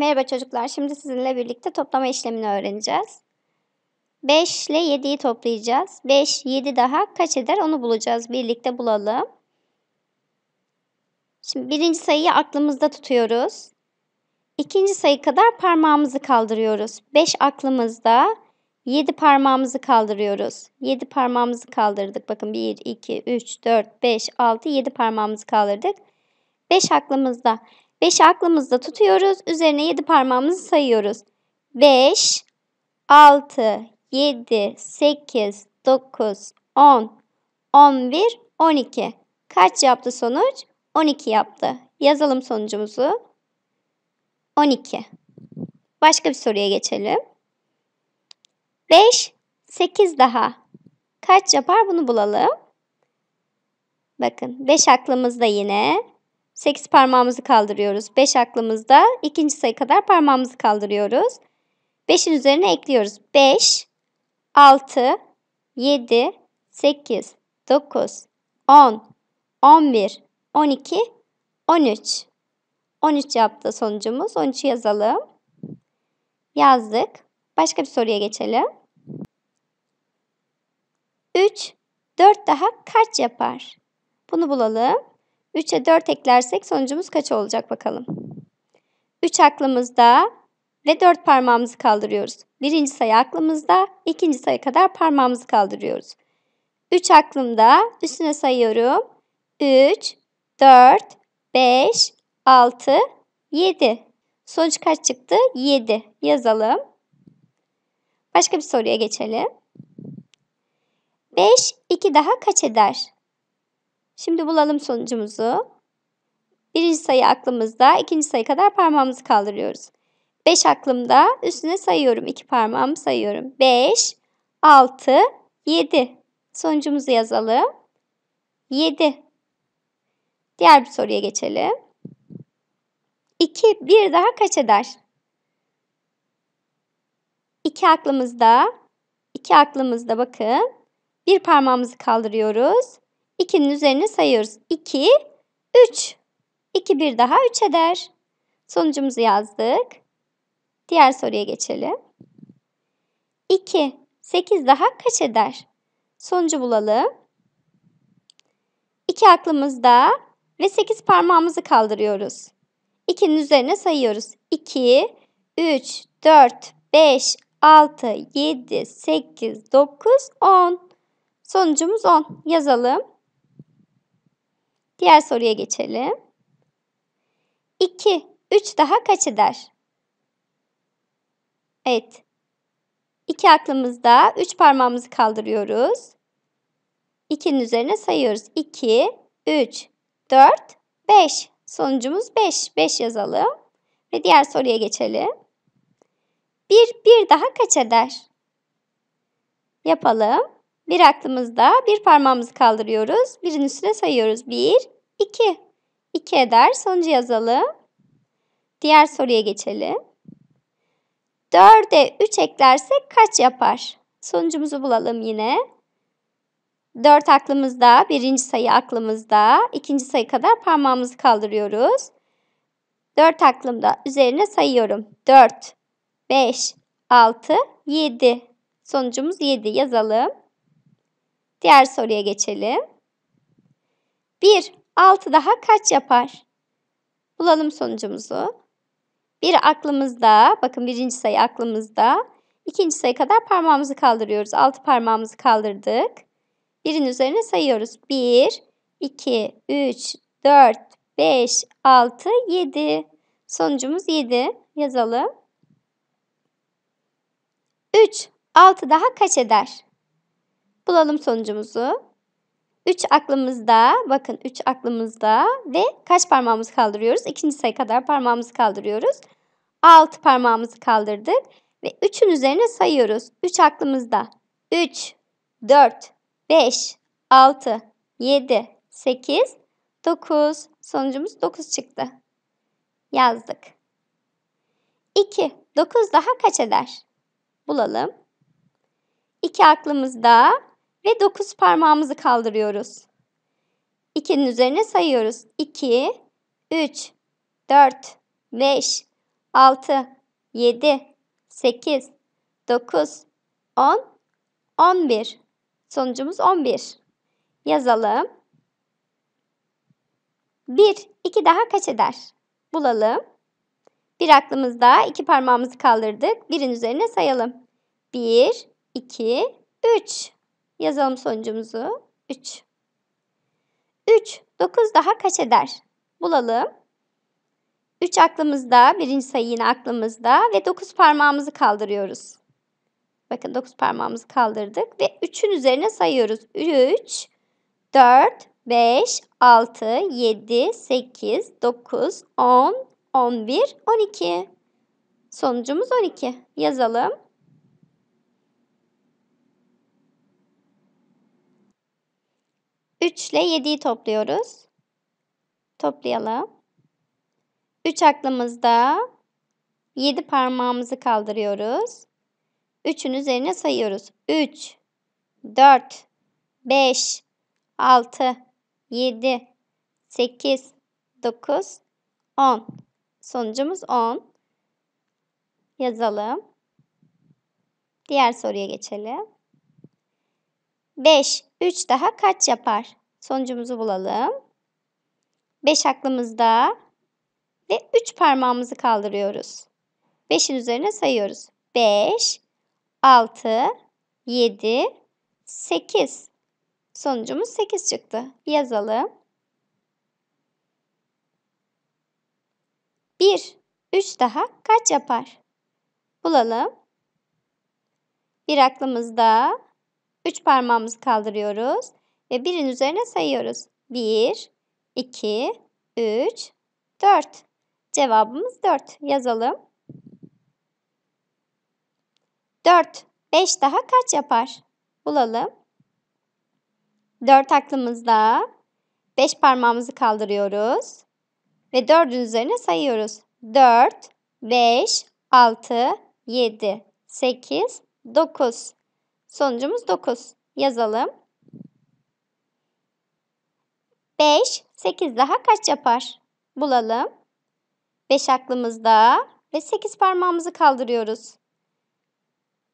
Merhaba çocuklar, şimdi sizinle birlikte toplama işlemini öğreneceğiz. 5 ile 7'yi toplayacağız. 5, 7 daha kaç eder onu bulacağız. Birlikte bulalım. Şimdi birinci sayıyı aklımızda tutuyoruz. İkinci sayı kadar parmağımızı kaldırıyoruz. 5 aklımızda, 7 parmağımızı kaldırıyoruz. 7 parmağımızı kaldırdık. Bakın 1, 2, 3, 4, 5, 6, 7 parmağımızı kaldırdık. 5 aklımızda. 5'i aklımızda tutuyoruz. Üzerine 7 parmağımızı sayıyoruz. 5, 6, 7, 8, 9, 10, 11, 12. Kaç yaptı sonuç? 12 yaptı. Yazalım sonucumuzu. 12. Başka bir soruya geçelim. 5, 8 daha. Kaç yapar bunu bulalım. Bakın 5 aklımızda yine. 8 parmağımızı kaldırıyoruz. 5 aklımızda. ikinci sayı kadar parmağımızı kaldırıyoruz. 5'in üzerine ekliyoruz. 5, 6, 7, 8, 9, 10, 11, 12, 13. 13 yaptı sonucumuz. 13 yazalım. Yazdık. Başka bir soruya geçelim. 3, 4 daha kaç yapar? Bunu bulalım. 3'e 4 eklersek sonucumuz kaç olacak bakalım. 3 aklımızda ve 4 parmağımızı kaldırıyoruz. Birinci sayı aklımızda, ikinci sayı kadar parmağımızı kaldırıyoruz. 3 aklımda, üstüne sayıyorum. 3, 4, 5, 6, 7. Sonuç kaç çıktı? 7. Yazalım. Başka bir soruya geçelim. 5, 2 daha kaç eder? Şimdi bulalım sonucumuzu. Birinci sayı aklımızda, ikinci sayı kadar parmağımızı kaldırıyoruz. 5 aklımda, üstüne sayıyorum. 2 parmağımı sayıyorum. 5, 6, 7. Sonucumuzu yazalım. 7. Diğer bir soruya geçelim. 2, bir daha kaç eder? 2 aklımızda, 2 aklımızda bakın. Bir parmağımızı kaldırıyoruz. 2'nin üzerine sayıyoruz. 2, 3. 2 bir daha 3 eder. Sonucumuzu yazdık. Diğer soruya geçelim. 2, 8 daha kaç eder? Sonucu bulalım. 2 aklımızda ve 8 parmağımızı kaldırıyoruz. 2'nin üzerine sayıyoruz. 2, 3, 4, 5, 6, 7, 8, 9, 10. Sonucumuz 10. Yazalım. Diğer soruya geçelim. 2, 3 daha kaç eder? Evet. İki aklımızda. Üç parmağımızı kaldırıyoruz. 2'nin üzerine sayıyoruz. 2, 3, 4, 5. Sonucumuz 5. 5 yazalım. Ve diğer soruya geçelim. 1, 1 daha kaç eder? Yapalım. Bir aklımızda bir parmağımızı kaldırıyoruz. Birin üstüne sayıyoruz. Bir, iki. İki eder. Sonucu yazalım. Diğer soruya geçelim. Dörde üç eklersek kaç yapar? Sonucumuzu bulalım yine. Dört aklımızda, birinci sayı aklımızda, ikinci sayı kadar parmağımızı kaldırıyoruz. Dört aklımda üzerine sayıyorum. Dört, beş, altı, yedi. Sonucumuz yedi yazalım. Diğer soruya geçelim. 1. 6 daha kaç yapar? Bulalım sonucumuzu. 1 aklımızda, bakın birinci sayı aklımızda. İkinci sayı kadar parmağımızı kaldırıyoruz. 6 parmağımızı kaldırdık. Birin üzerine sayıyoruz. 1, 2, 3, 4, 5, 6, 7. Sonucumuz 7. Yazalım. 3. 6 daha kaç eder? Bulalım sonucumuzu. 3 aklımızda, bakın 3 aklımızda ve kaç parmağımızı kaldırıyoruz? İkinci sayı kadar parmağımızı kaldırıyoruz. 6 parmağımızı kaldırdık ve 3'ün üzerine sayıyoruz. 3 aklımızda. 3, 4, 5, 6, 7, 8, 9. Sonucumuz 9 çıktı. Yazdık. 2. 9 daha kaç eder? Bulalım. 2 aklımızda. Ve 9 parmağımızı kaldırıyoruz. 2'nin üzerine sayıyoruz. 2, 3, 4, 5, 6, 7, 8, 9, 10, 11. Sonucumuz 11. Yazalım. 1, 2 daha kaç eder? Bulalım. Bir aklımızda iki parmağımızı kaldırdık. Birin üzerine sayalım. 1, 2, 3. Yazalım sonucumuzu. 3. 3. 9 daha kaç eder? Bulalım. 3 aklımızda, birinci sayı yine aklımızda ve 9 parmağımızı kaldırıyoruz. Bakın 9 parmağımızı kaldırdık ve 3'ün üzerine sayıyoruz. 3, 4, 5, 6, 7, 8, 9, 10, 11, 12. Sonucumuz 12. Yazalım. 3 ile 7'yi topluyoruz. Toplayalım. 3 aklımızda 7 parmağımızı kaldırıyoruz. 3'ün üzerine sayıyoruz. 3, 4, 5, 6, 7, 8, 9, 10. Sonucumuz 10. Yazalım. Diğer soruya geçelim. 5, 3 daha kaç yapar? Sonucumuzu bulalım. 5 aklımızda ve 3 parmağımızı kaldırıyoruz. 5'in üzerine sayıyoruz. 5, 6, 7, 8. Sonucumuz 8 çıktı. Yazalım. 1, 3 daha kaç yapar? Bulalım. Bir aklımızda 3 parmağımızı kaldırıyoruz ve birin üzerine sayıyoruz. 1, 2, 3, 4. Cevabımız 4. Yazalım. 4. 5 daha kaç yapar? Bulalım. 4 aklımızda. 5 parmağımızı kaldırıyoruz. Ve 4'ün üzerine sayıyoruz. 4, 5, 6, 7, 8, 9. Sonucumuz 9. Yazalım. 5, 8 daha kaç yapar? Bulalım. 5 aklımızda ve 8 parmağımızı kaldırıyoruz.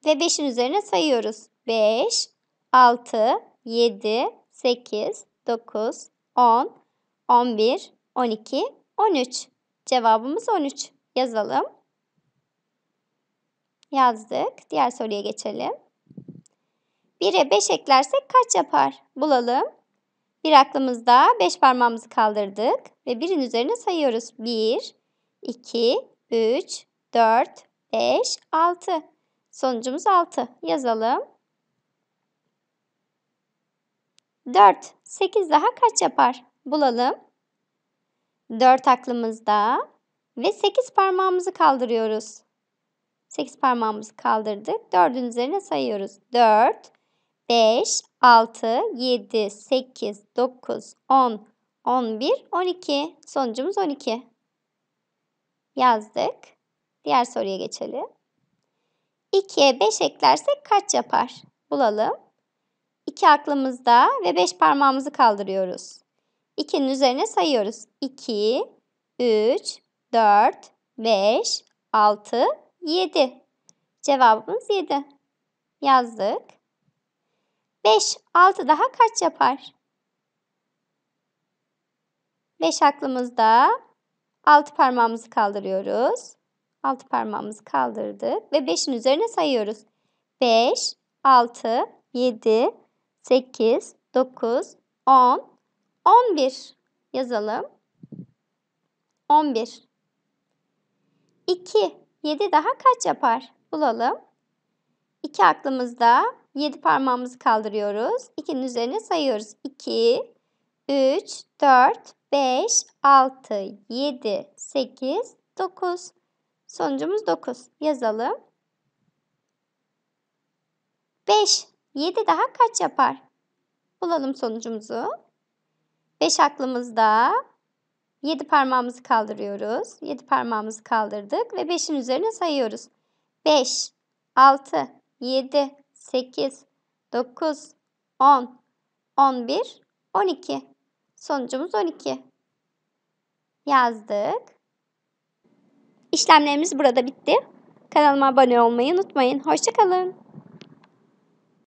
Ve 5'in üzerine sayıyoruz. 5, 6, 7, 8, 9, 10, 11, 12, 13. Cevabımız 13. Yazalım. Yazdık. Diğer soruya geçelim. 1'e 5 eklersek kaç yapar? Bulalım. Bir aklımızda 5 parmağımızı kaldırdık ve birin üzerine sayıyoruz. 1, 2, 3, 4, 5, 6. Sonucumuz 6. Yazalım. 4. 8 daha kaç yapar? Bulalım. 4 aklımızda ve 8 parmağımızı kaldırıyoruz. 8 parmağımızı kaldırdık. 4'ün üzerine sayıyoruz. 4, 5, 6, 7, 8, 9, 10, 11, 12. Sonucumuz 12. Yazdık. Diğer soruya geçelim. 2'ye 5 eklersek kaç yapar? Bulalım. 2 aklımızda ve 5 parmağımızı kaldırıyoruz. 2'nin üzerine sayıyoruz. 2, 3, 4, 5, 6, 7. Cevabımız 7. Yazdık. 5, 6 daha kaç yapar? 5 aklımızda. 6 parmağımızı kaldırıyoruz. 6 parmağımızı kaldırdık ve 5'in üzerine sayıyoruz. 5, 6, 7, 8, 9, 10, 11 yazalım. 11. 2, 7 daha kaç yapar? Bulalım. 2 aklımızda. 7 parmağımızı kaldırıyoruz. 2'nin üzerine sayıyoruz. 2, 3, 4, 5, 6, 7, 8, 9. Sonucumuz 9. Yazalım. 5. 7 daha kaç yapar? Bulalım sonucumuzu. 5 aklımızda. 7 parmağımızı kaldırıyoruz. 7 parmağımızı kaldırdık ve 5'in üzerine sayıyoruz. 5, 6, 7, 8, 9, 10, 11, 12. Sonucumuz 12. Yazdık. İşlemlerimiz burada bitti. Kanalıma abone olmayı unutmayın. Hoşçakalın.